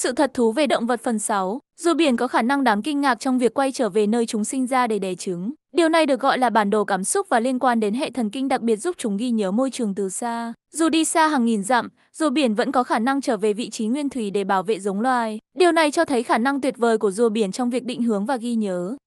Sự thật thú về động vật phần 6, rùa biển có khả năng đáng kinh ngạc trong việc quay trở về nơi chúng sinh ra để đẻ trứng. Điều này được gọi là bản đồ cảm xúc và liên quan đến hệ thần kinh đặc biệt giúp chúng ghi nhớ môi trường từ xa. Dù đi xa hàng nghìn dặm, rùa biển vẫn có khả năng trở về vị trí nguyên thủy để bảo vệ giống loài. Điều này cho thấy khả năng tuyệt vời của rùa biển trong việc định hướng và ghi nhớ.